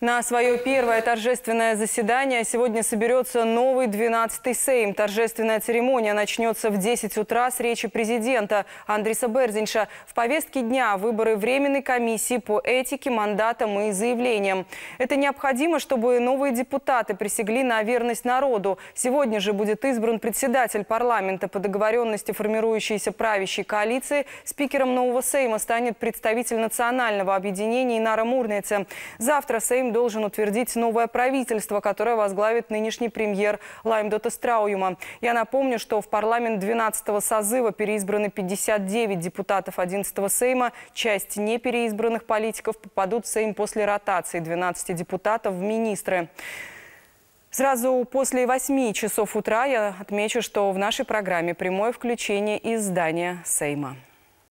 На свое первое торжественное заседание сегодня соберется новый 12-й Сейм. Торжественная церемония начнется в 10 утра с речи президента Андриса Берзинша. В повестке дня выборы Временной комиссии по этике, мандатам и заявлениям. Это необходимо, чтобы новые депутаты присягли на верность народу. Сегодня же будет избран председатель парламента по договоренности формирующейся правящей коалиции. Спикером нового Сейма станет представитель национального объединения Инара Мурница. Завтра Сейм им должен утвердить новое правительство, которое возглавит нынешний премьер Лаймдота Страуюма. Я напомню, что в парламент 12-го созыва переизбраны 59 депутатов 11-го Сейма. Часть непереизбранных политиков попадут в Сейм после ротации 12 депутатов в министры. Сразу после 8 часов утра я отмечу, что в нашей программе прямое включение из здания Сейма.